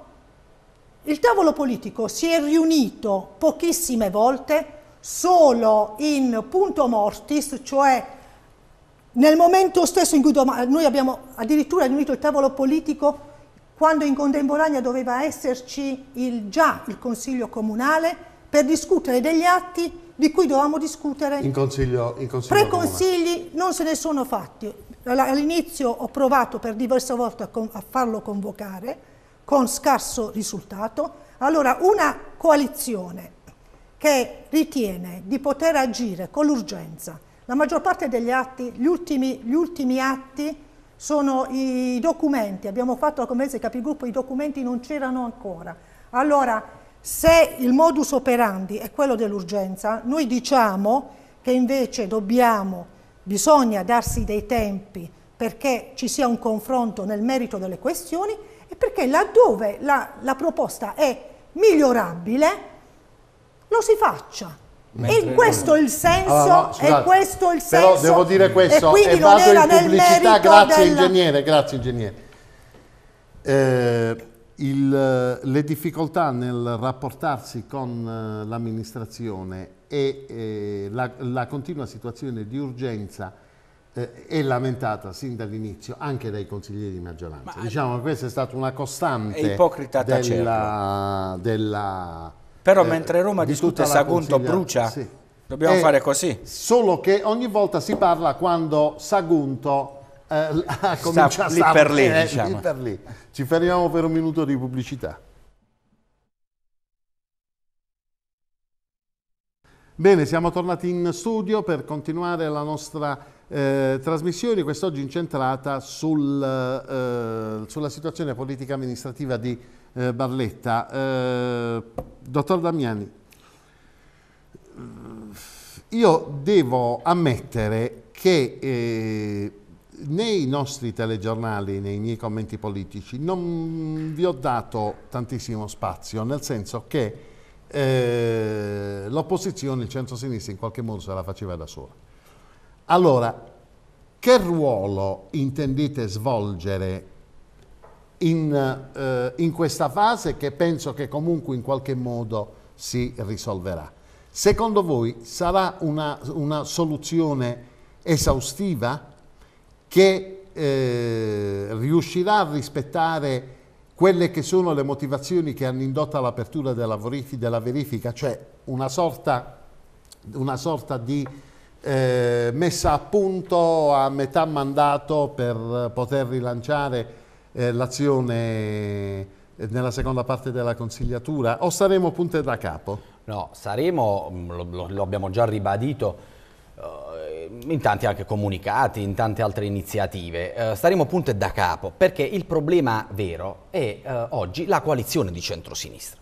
il tavolo politico si è riunito pochissime volte solo in punto mortis, cioè nel momento stesso in cui noi abbiamo addirittura riunito il tavolo politico quando in contemporanea doveva esserci il, già il Consiglio Comunale per discutere degli atti di cui dovevamo discutere. In consiglio, in consiglio Tre comunale. consigli non se ne sono fatti. All'inizio ho provato per diverse volte a, a farlo convocare, con scarso risultato. Allora una coalizione che ritiene di poter agire con l'urgenza, la maggior parte degli atti, gli ultimi, gli ultimi atti sono i documenti, abbiamo fatto la conferenza dei capigruppo, i documenti non c'erano ancora. Allora, se il modus operandi è quello dell'urgenza, noi diciamo che invece dobbiamo, bisogna darsi dei tempi perché ci sia un confronto nel merito delle questioni e perché laddove la, la proposta è migliorabile lo si faccia. E questo è il senso, allora, no, scusate, questo il senso. Però devo dire questo, e, e vado in pubblicità, grazie della... ingegnere, grazie ingegnere. Eh, il, le difficoltà nel rapportarsi con eh, l'amministrazione e, e eh, la, la, continua situazione di urgenza eh, è lamentata sin dall'inizio anche dai consiglieri di maggioranza. Ma diciamo che questa è stata una costante della, certo. della però eh, mentre Roma discute Sagunto brucia, sì. dobbiamo e fare così. Solo che ogni volta si parla quando Sagunto eh, comincia lì a per lì, eh, diciamo. lì per lì. Ci fermiamo per un minuto di pubblicità. Bene, siamo tornati in studio per continuare la nostra eh, trasmissione quest'oggi incentrata sul, eh, sulla situazione politica amministrativa di eh, Barletta. Eh, dottor Damiani, io devo ammettere che eh, nei nostri telegiornali, nei miei commenti politici, non vi ho dato tantissimo spazio, nel senso che l'opposizione, il centro-sinistra in qualche modo se la faceva da sola. Allora, che ruolo intendete svolgere in, eh, in, questa fase che penso che comunque in qualche modo si risolverà? Secondo voi sarà una, una soluzione esaustiva che eh, riuscirà a rispettare quelle che sono le motivazioni che hanno indotto all'apertura della, verifica, cioè una sorta, una sorta di eh, messa a punto a metà mandato per poter rilanciare eh, l'azione eh, nella seconda parte della consigliatura o saremo punte da capo? No, saremo, mm, lo, lo abbiamo già ribadito, eh, in tanti anche comunicati, in tante altre iniziative. Eh, staremo punte da capo perché il problema vero è eh, oggi la coalizione di centrosinistra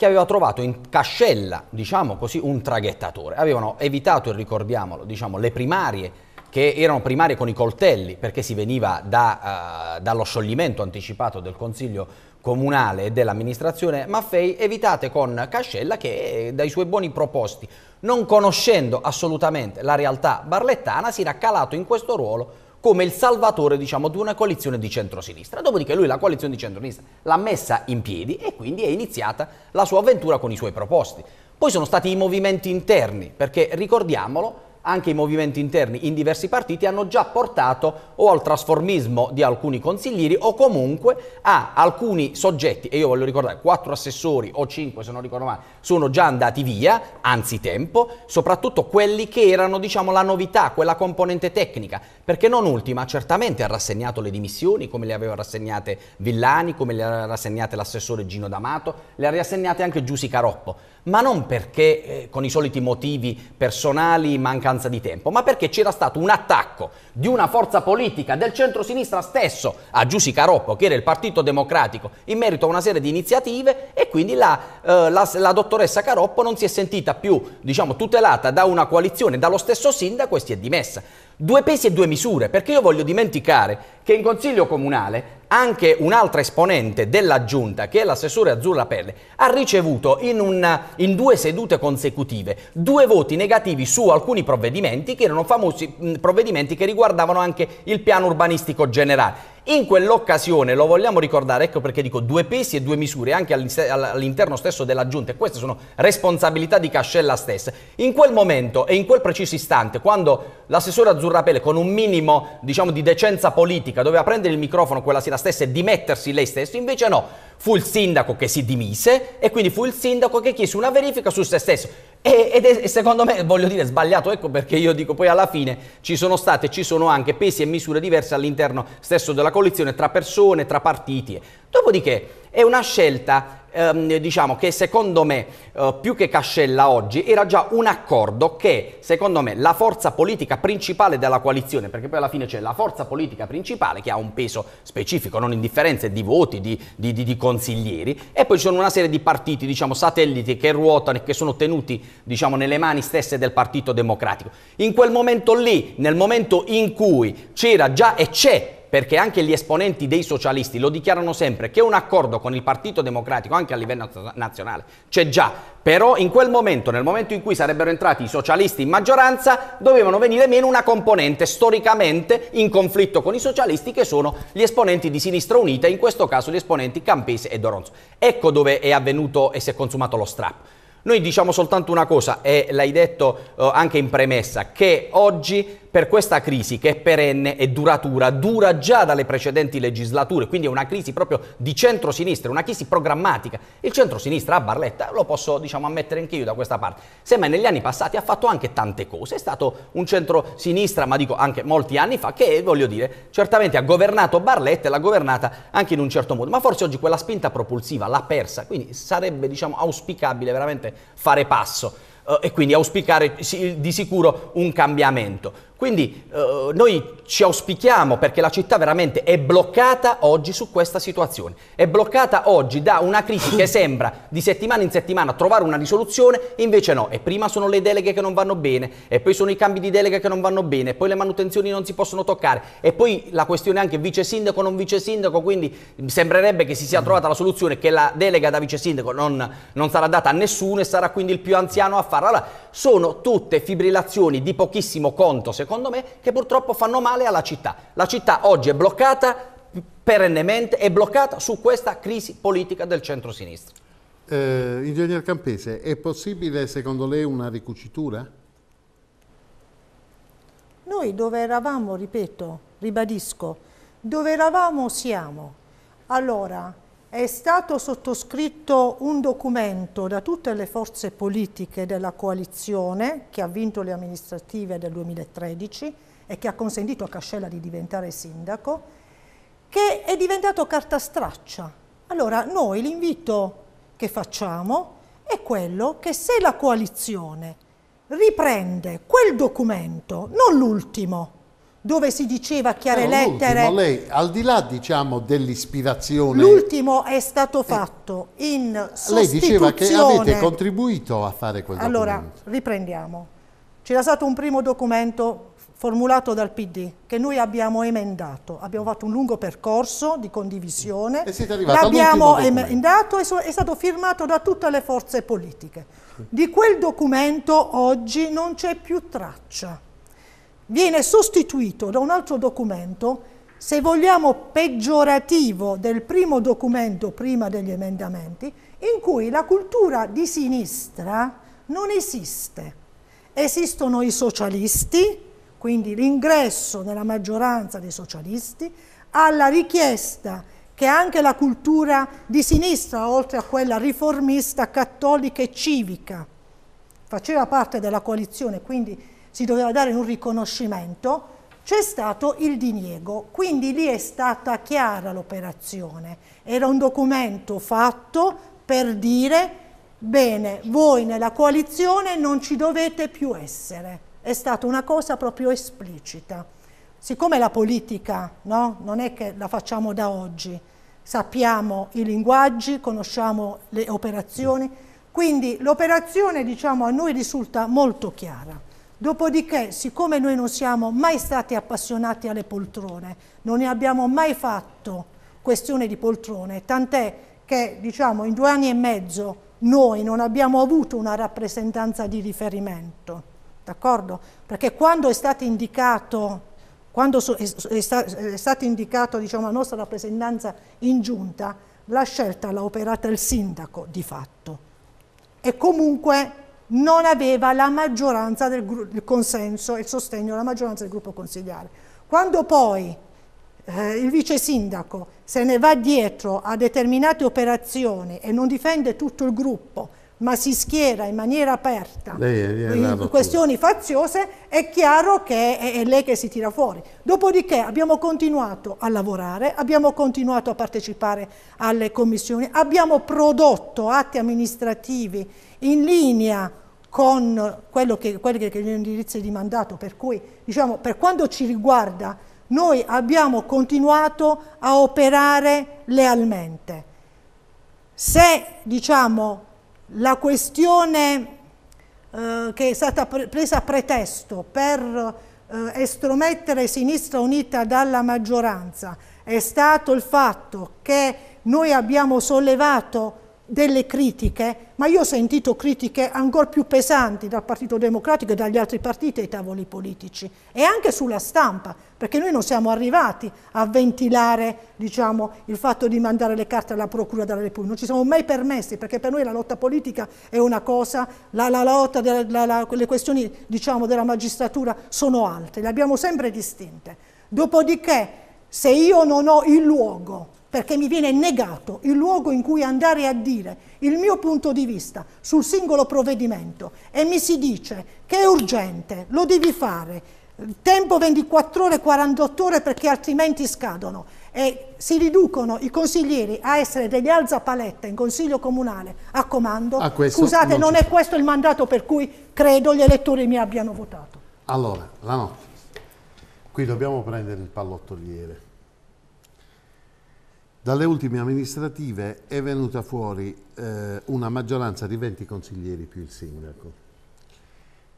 che aveva trovato in cascella, diciamo così, un traghettatore. Avevano evitato, ricordiamolo, diciamo, le primarie che erano primarie con i coltelli perché si veniva da, uh, dallo scioglimento anticipato del Consiglio comunale e dell'amministrazione Maffei, evitate con Cascella che eh, dai suoi buoni proposti, non conoscendo assolutamente la realtà barlettana, si era calato in questo ruolo come il salvatore diciamo, di una coalizione di centrosinistra. Dopodiché lui la coalizione di centrosinistra l'ha messa in piedi e quindi è iniziata la sua avventura con i suoi proposti. Poi sono stati i movimenti interni, perché ricordiamolo, anche i movimenti interni in diversi partiti hanno già portato o al trasformismo di alcuni consiglieri o comunque a alcuni soggetti, e io voglio ricordare, quattro assessori o cinque se non ricordo male, sono già andati via, anzitempo, soprattutto quelli che erano diciamo la novità, quella componente tecnica, perché non ultima certamente ha rassegnato le dimissioni come le aveva rassegnate Villani, come le aveva rassegnate l'assessore Gino D'Amato, le ha rassegnate anche Giussi Caroppo, ma non perché eh, con i soliti motivi personali, mancanza di tempo, ma perché c'era stato un attacco di una forza politica del centro-sinistra stesso a Giussi Caroppo, che era il Partito Democratico, in merito a una serie di iniziative e quindi la, eh, la, la dottoressa Caroppo non si è sentita più diciamo, tutelata da una coalizione, dallo stesso sindaco e si è dimessa. Due pesi e due misure, perché io voglio dimenticare che in Consiglio Comunale anche un'altra esponente della giunta, che è l'assessore Azzurra Pelle, ha ricevuto in, una, in, due sedute consecutive due voti negativi su alcuni provvedimenti che erano famosi provvedimenti che riguardavano anche il piano urbanistico generale. In quell'occasione, lo vogliamo ricordare, ecco perché dico due pesi e due misure, anche all'interno stesso della Giunta, e queste sono responsabilità di Cascella stessa. In quel momento e in quel preciso istante, quando l'assessore Azzurrapele, con un minimo diciamo, di decenza politica, doveva prendere il microfono quella sera stessa e dimettersi lei stessa, invece no, fu il sindaco che si dimise e quindi fu il sindaco che chiese una verifica su se stesso. E, ed è secondo me, voglio dire, sbagliato, ecco perché io dico poi alla fine ci sono state, e ci sono anche pesi e misure diverse all'interno stesso della coalizione, tra persone, tra partiti. Dopodiché è una scelta ehm, diciamo che secondo me eh, più che Cascella oggi era già un accordo che secondo me la forza politica principale della coalizione, perché poi alla fine c'è la forza politica principale che ha un peso specifico, non indifferenze di voti, di, di, di, di, consiglieri, e poi ci sono una serie di partiti, diciamo, satelliti che ruotano e che sono tenuti, diciamo, nelle mani stesse del Partito Democratico. In quel momento lì, nel momento in cui c'era già e c'è perché anche gli esponenti dei socialisti lo dichiarano sempre, che un accordo con il Partito Democratico anche a livello nazionale c'è già, però in quel momento, nel momento in cui sarebbero entrati i socialisti in maggioranza, dovevano venire meno una componente storicamente in conflitto con i socialisti che sono gli esponenti di Sinistra Unita, in questo caso gli esponenti Campese e Doronzo. Ecco dove è avvenuto e si è consumato lo strap. Noi diciamo soltanto una cosa, e l'hai detto eh, anche in premessa, che oggi per questa crisi che è perenne e duratura, dura già dalle precedenti legislature, quindi è una crisi proprio di centrosinistra, una crisi programmatica. Il centrosinistra a Barletta, lo posso diciamo, ammettere anch'io da questa parte, semmai negli anni passati ha fatto anche tante cose, è stato un centrosinistra, ma dico anche molti anni fa, che voglio dire, certamente ha governato Barletta e l'ha governata anche in un certo modo, ma forse oggi quella spinta propulsiva l'ha persa, quindi sarebbe diciamo, auspicabile veramente fare passo eh, e quindi auspicare di sicuro un cambiamento. Quindi eh, noi ci auspichiamo perché la città veramente è bloccata oggi su questa situazione. È bloccata oggi da una crisi che sembra di settimana in settimana trovare una risoluzione, invece no. E prima sono le deleghe che non vanno bene, e poi sono i cambi di delega che non vanno bene, e poi le manutenzioni non si possono toccare, e poi la questione anche vice sindaco non vice sindaco, quindi sembrerebbe che si sia trovata la soluzione che la delega da vice sindaco non, non sarà data a nessuno e sarà quindi il più anziano a farla. Allora, sono tutte fibrillazioni di pochissimo conto, secondo me, che purtroppo fanno male alla città. La città oggi è bloccata perennemente, è bloccata su questa crisi politica del centro-sinistra. Eh, Ingegner Campese, è possibile secondo lei una ricucitura? Noi dove eravamo, ripeto, ribadisco, dove eravamo siamo. Allora, è stato sottoscritto un documento da tutte le forze politiche della coalizione che ha vinto le amministrative del 2013 e che ha consentito a Cascella di diventare sindaco, che è diventato carta straccia. Allora noi l'invito che facciamo è quello che se la coalizione riprende quel documento, non l'ultimo, dove si diceva a chiare eh, lettere... Ma lei, al di là diciamo, dell'ispirazione... L'ultimo è stato eh. fatto eh, in sostituzione... Lei diceva che avete contribuito a fare quel documento. Allora, riprendiamo. C'era stato un primo documento formulato dal PD che noi abbiamo emendato, abbiamo fatto un lungo percorso di condivisione, l'abbiamo emendato e è stato firmato da tutte le forze politiche. Di quel documento oggi non c'è più traccia viene sostituito da un altro documento, se vogliamo peggiorativo del primo documento prima degli emendamenti, in cui la cultura di sinistra non esiste. Esistono i socialisti, quindi l'ingresso nella maggioranza dei socialisti, alla richiesta che anche la cultura di sinistra, oltre a quella riformista, cattolica e civica, faceva parte della coalizione, quindi si doveva dare un riconoscimento, c'è stato il diniego, quindi lì è stata chiara l'operazione, era un documento fatto per dire bene, voi nella coalizione non ci dovete più essere, è stata una cosa proprio esplicita. Siccome la politica no, non è che la facciamo da oggi, sappiamo i linguaggi, conosciamo le operazioni, quindi l'operazione diciamo, a noi risulta molto chiara. Dopodiché, siccome noi non siamo mai stati appassionati alle poltrone, non ne abbiamo mai fatto questione di poltrone, tant'è che diciamo, in due anni e mezzo noi non abbiamo avuto una rappresentanza di riferimento, d'accordo? Perché quando è stato indicato, è stato indicato diciamo, la nostra rappresentanza in giunta, la scelta l'ha operata il sindaco di fatto. E comunque non aveva la maggioranza del il consenso e il sostegno della maggioranza del gruppo consigliare. Quando poi eh, il vice sindaco se ne va dietro a determinate operazioni e non difende tutto il gruppo ma si schiera in maniera aperta in questioni faziose, è chiaro che è, è, lei che si tira fuori. Dopodiché abbiamo continuato a lavorare, abbiamo continuato a partecipare alle commissioni, abbiamo prodotto atti amministrativi in linea con quello che, quelli che gli indirizzi di mandato, per cui diciamo, per quanto ci riguarda noi abbiamo continuato a operare lealmente. Se diciamo la questione eh, che è stata pre- presa a pretesto per eh, estromettere Sinistra Unita dalla maggioranza è stato il fatto che noi abbiamo sollevato delle critiche, ma io ho sentito critiche ancora più pesanti dal Partito Democratico e dagli altri partiti ai tavoli politici e anche sulla stampa, perché noi non siamo arrivati a ventilare diciamo, il fatto di mandare le carte alla Procura della Repubblica, non ci siamo mai permessi, perché per noi la lotta politica è una cosa, la, la lotta, della, la, la, le questioni diciamo, della magistratura sono altre, le abbiamo sempre distinte. Dopodiché, se io non ho il luogo perché mi viene negato il luogo in cui andare a dire il mio punto di vista sul singolo provvedimento e mi si dice che è urgente, lo devi fare, tempo 24 ore, 48 ore perché altrimenti scadono e si riducono i consiglieri a essere degli alzapalette in consiglio comunale a comando, a scusate non, non è questo il mandato per cui credo gli elettori mi abbiano votato. Allora, la notte, qui dobbiamo prendere il pallottoliere dalle ultime amministrative è venuta fuori eh, una maggioranza di 20 consiglieri più il sindaco.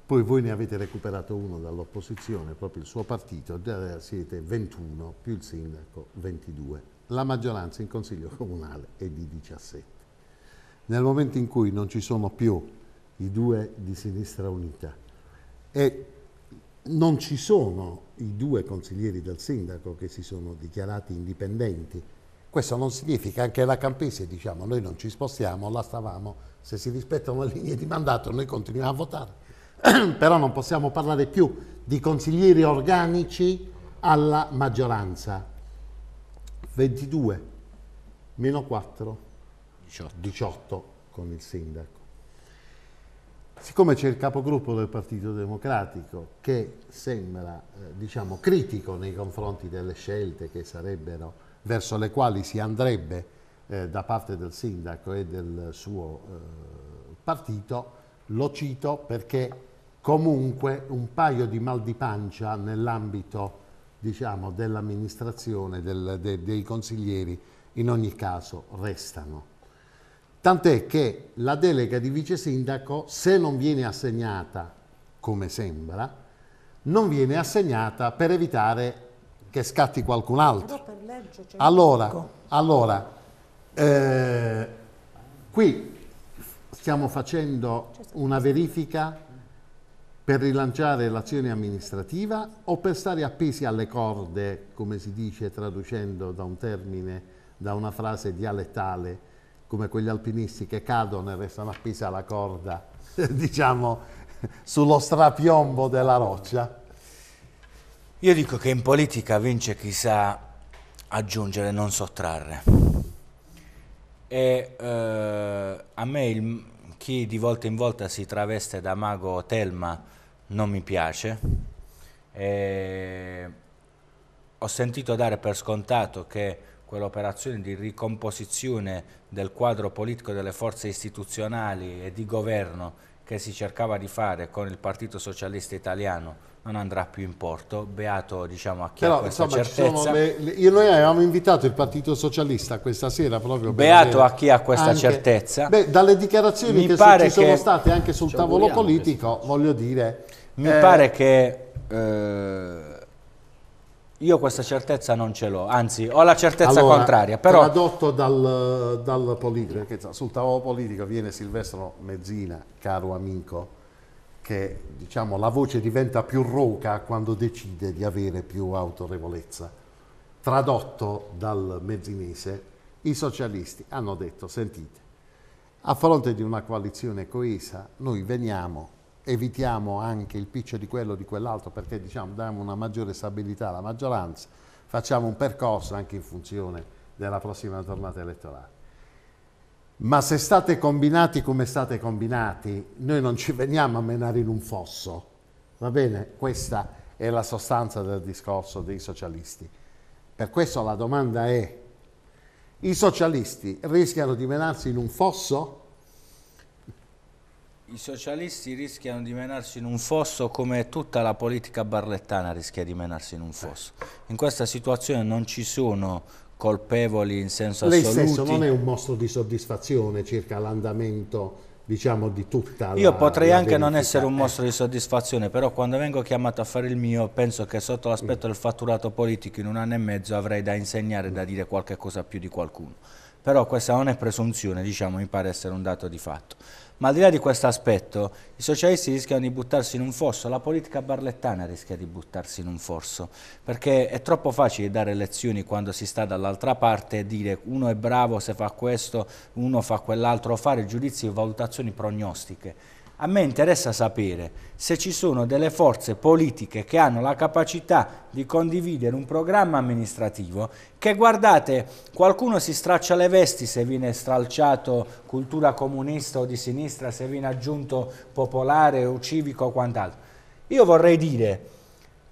Poi voi ne avete recuperato uno dall'opposizione, proprio il suo partito, già siete 21 più il sindaco 22. La maggioranza in consiglio comunale è di 17. Nel momento in cui non ci sono più i due di sinistra unita e non ci sono i due consiglieri del sindaco che si sono dichiarati indipendenti, questo non significa anche la Campese, diciamo, noi non ci spostiamo, la stavamo, se si rispettano le linee di mandato noi continuiamo a votare, però non possiamo parlare più di consiglieri organici alla maggioranza. 22 meno 4, 18, 18 con il sindaco. Siccome c'è il capogruppo del Partito Democratico che sembra eh, diciamo, critico nei confronti delle scelte che sarebbero verso le quali si andrebbe eh, da parte del sindaco e del suo eh, partito, lo cito perché comunque un paio di mal di pancia nell'ambito diciamo, dell'amministrazione, del, de, dei consiglieri, in ogni caso restano. Tant'è che la delega di vice sindaco, se non viene assegnata, come sembra, non viene assegnata per evitare che scatti qualcun altro. Allora, allora eh, qui stiamo facendo una verifica per rilanciare l'azione amministrativa o per stare appesi alle corde, come si dice traducendo da un termine, da una frase dialettale, come quegli alpinisti che cadono e restano appesi alla corda, diciamo, sullo strapiombo della roccia. Io dico che in politica vince chi sa aggiungere, non sottrarre. E eh, a me il, chi di volta in volta si traveste da mago Telma non mi piace. E ho sentito dare per scontato che quell'operazione di ricomposizione del quadro politico delle forze istituzionali e di governo che si cercava di fare con il Partito Socialista Italiano non andrà più in porto, beato diciamo, a chi Però, ha questa insomma, certezza. Le, le, io noi avevamo invitato il Partito Socialista questa sera proprio Beato per a chi ha questa anche, certezza. Beh, dalle dichiarazioni mi che so, ci sono che, state anche sul tavolo politico, voglio dire... Mi eh, pare che... Eh, io questa certezza non ce l'ho, anzi ho la certezza allora, contraria. Però... Tradotto dal, dal politico, perché sul tavolo politico viene Silvestro Mezzina, caro amico, che diciamo, la voce diventa più roca quando decide di avere più autorevolezza. Tradotto dal mezzinese, i socialisti hanno detto, sentite, a fronte di una coalizione coesa noi veniamo evitiamo anche il piccio di quello o di quell'altro perché diciamo, diamo una maggiore stabilità alla maggioranza, facciamo un percorso anche in funzione della prossima tornata elettorale. Ma se state combinati come state combinati, noi non ci veniamo a menare in un fosso. Va bene? Questa è la sostanza del discorso dei socialisti. Per questo la domanda è, i socialisti rischiano di menarsi in un fosso? I socialisti rischiano di menarsi in un fosso come tutta la politica barlettana rischia di menarsi in un fosso. In questa situazione non ci sono colpevoli in senso assoluto. Lei stesso non è un mostro di soddisfazione circa l'andamento diciamo di tutta la Io potrei la anche verifica. non essere un eh. mostro di soddisfazione, però quando vengo chiamato a fare il mio penso che sotto l'aspetto del fatturato politico in un anno e mezzo avrei da insegnare, e da dire qualche cosa più di qualcuno. Però questa non è presunzione, diciamo, mi pare essere un dato di fatto. Ma al di là di questo aspetto, i socialisti rischiano di buttarsi in un fosso, la politica barlettana rischia di buttarsi in un fosso, perché è troppo facile dare lezioni quando si sta dall'altra parte e dire uno è bravo se fa questo, uno fa quell'altro, fare giudizi e valutazioni prognostiche a me interessa sapere se ci sono delle forze politiche che hanno la capacità di condividere un programma amministrativo che guardate, qualcuno si straccia le vesti se viene stralciato cultura comunista o di sinistra, se viene aggiunto popolare o civico o quant'altro. Io vorrei dire,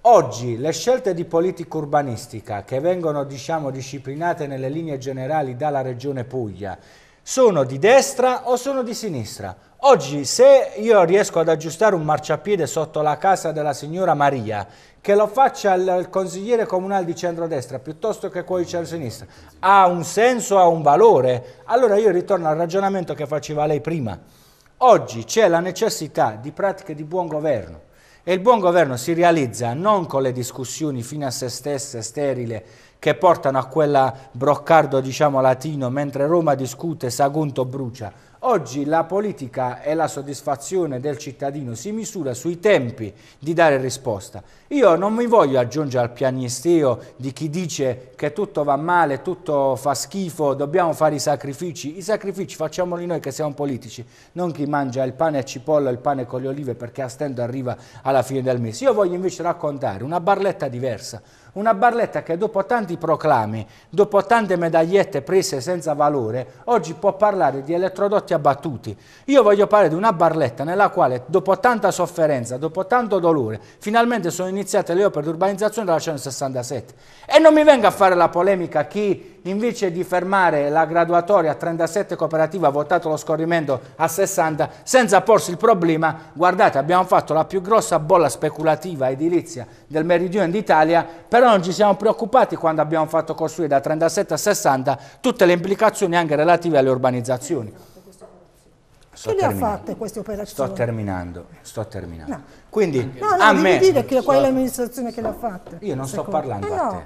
oggi le scelte di politica urbanistica che vengono diciamo, disciplinate nelle linee generali dalla Regione Puglia sono di destra o sono di sinistra. Oggi se io riesco ad aggiustare un marciapiede sotto la casa della signora Maria, che lo faccia il consigliere comunale di centrodestra piuttosto che quello di centro-sinistra, ha un senso, ha un valore, allora io ritorno al ragionamento che faceva lei prima. Oggi c'è la necessità di pratiche di buon governo e il buon governo si realizza non con le discussioni fino a se stesse, sterile, che portano a quella broccardo diciamo latino mentre Roma discute Sagunto brucia. Oggi la politica e la soddisfazione del cittadino si misura sui tempi di dare risposta. Io non mi voglio aggiungere al pianisteo di chi dice che tutto va male, tutto fa schifo, dobbiamo fare i sacrifici. I sacrifici facciamoli noi che siamo politici, non chi mangia il pane a cipolla, e il pane con le olive perché a stento arriva alla fine del mese. Io voglio invece raccontare una barletta diversa, una Barletta che dopo tanti proclami, dopo tante medagliette prese senza valore, oggi può parlare di elettrodotti abbattuti. Io voglio parlare di una Barletta nella quale dopo tanta sofferenza, dopo tanto dolore, finalmente sono iniziate le opere di urbanizzazione della 167. E non mi venga a fare la polemica chi invece di fermare la graduatoria a 37 cooperative ha votato lo scorrimento a 60 senza porsi il problema, guardate abbiamo fatto la più grossa bolla speculativa edilizia del meridione d'Italia, però non ci siamo preoccupati quando abbiamo fatto costruire da 37 a 60 tutte le implicazioni anche relative alle urbanizzazioni. Sto Chi le ha fatte queste operazioni? Sto terminando, sto terminando. No. Quindi no, no, a devi me, dire che qual è cioè, l'amministrazione che l'ha fatta. Io non sto parlando eh, no. a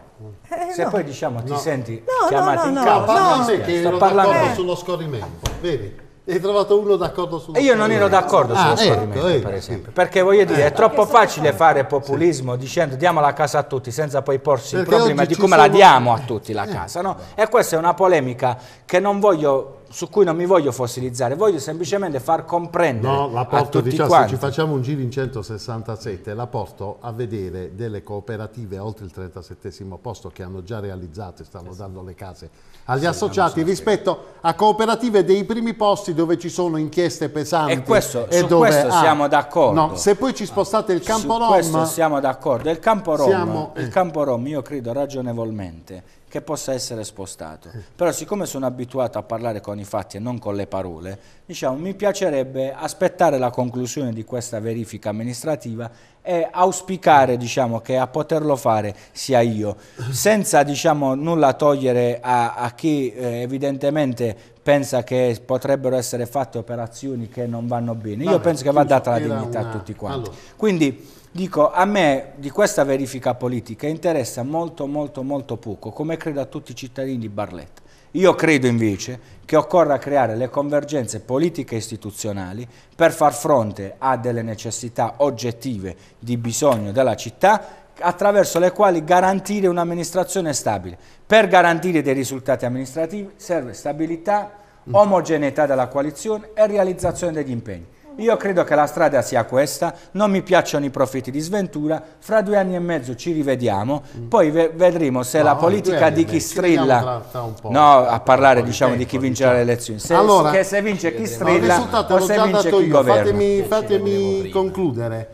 te. Eh, Se no. poi diciamo ti senti chiamato in causa, no, no, che sto parlando sullo scorrimento, vedi? hai trovato uno d'accordo sullo scorrimento. E io non ero d'accordo ah, sullo ah, scorrimento, ecco, per esempio. Sì. Perché voglio dire, eh, è troppo facile fare populismo sì. dicendo diamo la casa a tutti senza poi porsi perché il problema di come sono... la diamo a tutti la eh. casa. No? E questa è una polemica che non voglio su cui non mi voglio fossilizzare, voglio semplicemente far comprendere no, la porto, diciamo, quanti. Se ci facciamo un giro in 167, la porto a vedere delle cooperative oltre il 37 posto che hanno già realizzato e stanno dando le case agli sì, associati rispetto a cooperative dei primi posti dove ci sono inchieste pesanti. E, questo, e dove, questo ah, siamo d'accordo. No, se poi ci spostate il campo su Rom... Questo siamo d'accordo. Il campo Rom, siamo, eh. il campo Rom io credo ragionevolmente che possa essere spostato. Però siccome sono abituato a parlare con i fatti e non con le parole, diciamo, mi piacerebbe aspettare la conclusione di questa verifica amministrativa e auspicare diciamo, che a poterlo fare sia io, senza diciamo, nulla togliere a, a chi eh, evidentemente pensa che potrebbero essere fatte operazioni che non vanno bene. Vabbè, io penso che vada data la dignità una... a tutti quanti. Allora. Quindi Dico, a me di questa verifica politica interessa molto molto molto poco, come credo a tutti i cittadini di Barletta. Io credo invece che occorra creare le convergenze politiche e istituzionali per far fronte a delle necessità oggettive di bisogno della città attraverso le quali garantire un'amministrazione stabile. Per garantire dei risultati amministrativi serve stabilità, mm. omogeneità della coalizione e realizzazione degli impegni. Io credo che la strada sia questa, non mi piacciono i profitti di sventura, fra due anni e mezzo ci rivediamo, mm. poi ve vedremo se no, la politica di chi strilla, no, a parlare diciamo di chi vincerà diciamo. le elezioni, se, allora, che se vince chi strilla o se vince chi io. governa. Fatemi, fatemi concludere,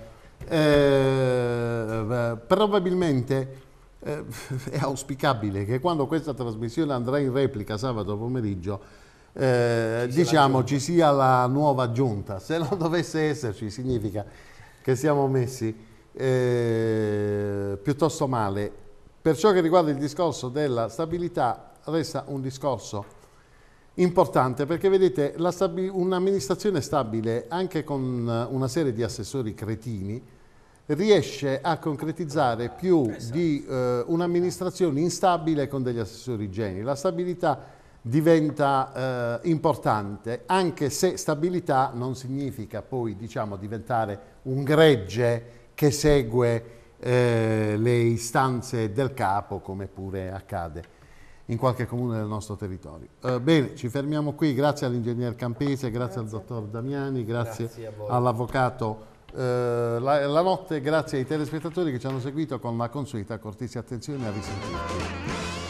eh, eh, probabilmente eh, è auspicabile che quando questa trasmissione andrà in replica sabato pomeriggio eh, diciamo ci sia la nuova giunta. Se non dovesse esserci significa che siamo messi eh, piuttosto male. Per ciò che riguarda il discorso della stabilità resta un discorso importante perché vedete un'amministrazione stabile anche con eh, una serie di assessori cretini riesce a concretizzare più esatto. di eh, un'amministrazione instabile con degli assessori geni. La stabilità diventa eh, importante, anche se stabilità non significa poi diciamo, diventare un gregge che segue eh, le istanze del capo, come pure accade in qualche comune del nostro territorio. Eh, bene, ci fermiamo qui, grazie all'ingegner Campese, grazie, grazie, al dottor Damiani, grazie, grazie all'avvocato eh, la, la, Notte, grazie ai telespettatori che ci hanno seguito con la consueta cortesia attenzione a risentirci.